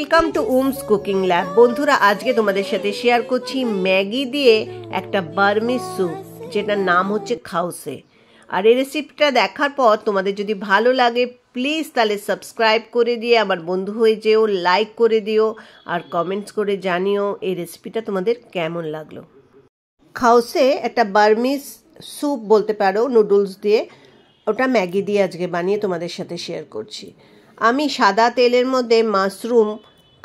welcome to উমস cooking lab বন্ধুরা আজকে তোমাদের সাথে শেয়ার করছি ম্যাগি দিয়ে একটা বার্মিস স্যুপ যেটার নাম হচ্ছে খাউসে আর এই রেসিপিটা দেখার পর তোমাদের যদি ভালো লাগে প্লিজ তাহলে সাবস্ক্রাইব করে দিয়ে আমার বন্ধু হয়ে যেও লাইক করে দিও আর কমেন্টস করে জানিও এই রেসিপিটা তোমাদের কেমন লাগলো খাউসে একটা বার্মিস স্যুপ বলতে পারো নুডলস দিয়ে ওটা ম্যাগি দিয়ে আজকে বানিয়ে তোমাদের সাথে শেয়ার করছি আমি সাদা তেলের মধ্যে মাশরুম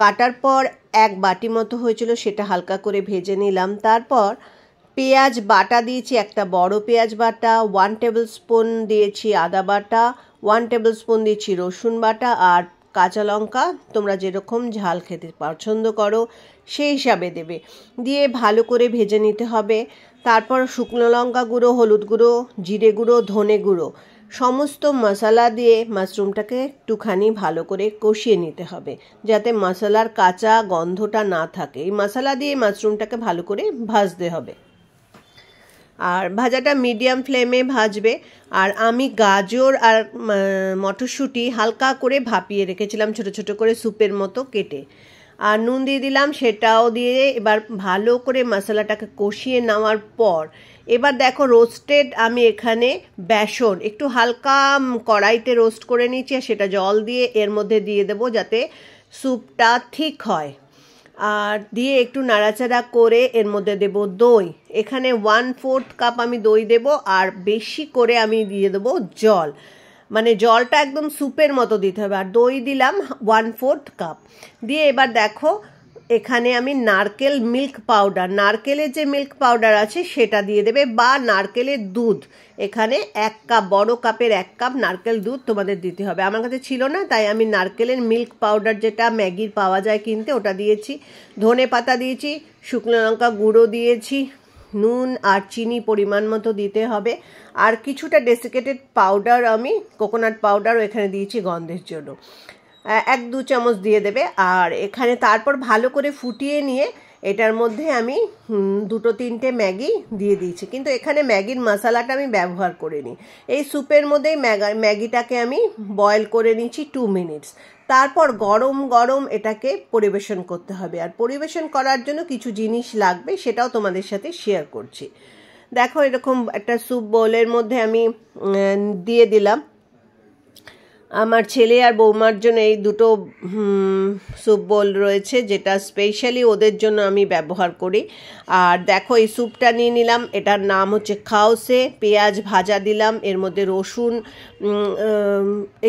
কাটার পর এক বাটি মতো হয়েছিল সেটা হালকা করে ভেজে নিলাম তারপর পেঁয়াজ বাটা দিয়েছি একটা বড় পেঁয়াজ বাটা ওয়ান টেবিল স্পুন দিয়েছি আদা বাটা ওয়ান টেবিল স্পুন দিয়েছি রসুন বাটা আর কাঁচা লঙ্কা তোমরা যেরকম ঝাল খেতে পছন্দ করো সেই হিসাবে দেবে দিয়ে ভালো করে ভেজে নিতে হবে তারপর শুকনো লঙ্কা গুঁড়ো হলুদ গুঁড়ো জিরে গুঁড়ো ধনে গুঁড়ো সমস্ত মশলা দিয়ে মাশরুমটাকে একটুখানি ভালো করে কষিয়ে নিতে হবে যাতে মশলার কাঁচা গন্ধটা না থাকে এই মশলা দিয়ে মাশরুমটাকে ভালো করে ভাজতে হবে আর ভাজাটা মিডিয়াম ফ্লেমে ভাজবে আর আমি গাজর আর মটরশুঁটি হালকা করে ভাপিয়ে রেখেছিলাম ছোট ছোট করে স্যুপের মতো কেটে আর নুন দিয়ে দিলাম সেটাও দিয়ে এবার ভালো করে মশলাটাকে কষিয়ে নেওয়ার পর এবার দেখো রোস্টেড আমি এখানে বেসন একটু হালকা কড়াইতে রোস্ট করে নিচ্ছি সেটা জল দিয়ে এর মধ্যে দিয়ে দেবো যাতে স্যুপটা ঠিক হয় আর দিয়ে একটু নাড়াচাড়া করে এর মধ্যে দেব দই এখানে ওয়ান ফোর্থ কাপ আমি দই দেব আর বেশি করে আমি দিয়ে দেব জল মানে জলটা একদম স্যুপের মতো দিতে হবে আর দই দিলাম ওয়ান ফোর্থ কাপ দিয়ে এবার দেখো এখানে আমি নারকেল মিল্ক পাউডার নারকেলের যে মিল্ক পাউডার আছে সেটা দিয়ে দেবে বা নারকেলের দুধ এখানে এক কাপ বড় কাপের এক কাপ নারকেল দুধ তোমাদের দিতে হবে আমার কাছে ছিল না তাই আমি নারকেলের মিল্ক পাউডার যেটা ম্যাগির পাওয়া যায় কিনতে ওটা দিয়েছি ধনে পাতা দিয়েছি শুকনো লঙ্কা গুঁড়ো দিয়েছি নুন আর চিনি পরিমাণ মতো দিতে হবে আর কিছুটা ডেসিকেটেড পাউডার আমি কোকোনাট পাউডারও এখানে দিয়েছি গন্ধের জন্য এক দু চামচ দিয়ে দেবে আর এখানে তারপর ভালো করে ফুটিয়ে নিয়ে এটার মধ্যে আমি দুটো তিনটে ম্যাগি দিয়ে দিয়েছি কিন্তু এখানে ম্যাগির মশালাটা আমি ব্যবহার করিনি এই স্যুপের মধ্যেই ম্যাগা ম্যাগিটাকে আমি বয়েল করে নিয়েছি টু মিনিটস তারপর গরম গরম এটাকে পরিবেশন করতে হবে আর পরিবেশন করার জন্য কিছু জিনিস লাগবে সেটাও তোমাদের সাথে শেয়ার করছি দেখো এরকম একটা স্যুপ বোলের মধ্যে আমি দিয়ে দিলাম আমার ছেলে আর বৌমার জন্য এই দুটো স্যুপ বোল রয়েছে যেটা স্পেশালি ওদের জন্য আমি ব্যবহার করি আর দেখো এই স্যুপটা নিয়ে নিলাম এটার নাম হচ্ছে খাওসে পেঁয়াজ ভাজা দিলাম এর মধ্যে রসুন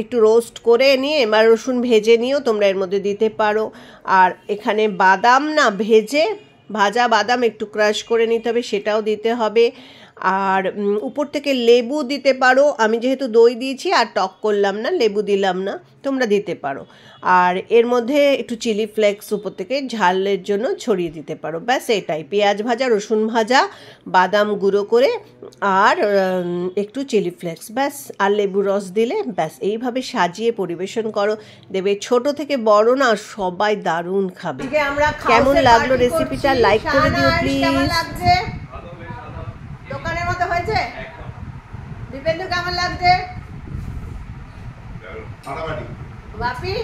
একটু রোস্ট করে নিয়ে এবার রসুন ভেজে নিয়েও তোমরা এর মধ্যে দিতে পারো আর এখানে বাদাম না ভেজে ভাজা বাদাম একটু ক্রাশ করে নিতে হবে সেটাও দিতে হবে আর উপর থেকে লেবু দিতে পারো আমি যেহেতু দই দিয়েছি আর টক করলাম না লেবু দিলাম না তোমরা দিতে পারো আর এর মধ্যে একটু চিলি ফ্লেক্স উপর থেকে ঝালের জন্য ছড়িয়ে দিতে পারো ব্যাস এটাই পেঁয়াজ ভাজা রসুন ভাজা বাদাম গুঁড়ো করে আর একটু চিলি ফ্লেক্স ব্যাস আর লেবু রস দিলে ব্যাস এইভাবে সাজিয়ে পরিবেশন করো দেবে ছোট থেকে বড় না সবাই দারুণ খাবে কেমন লাগলো রেসিপিটা লাইক করে দিও প্লিজ পরিণত হয়েছে দীপেন্দু কেমন লাগছে বাপি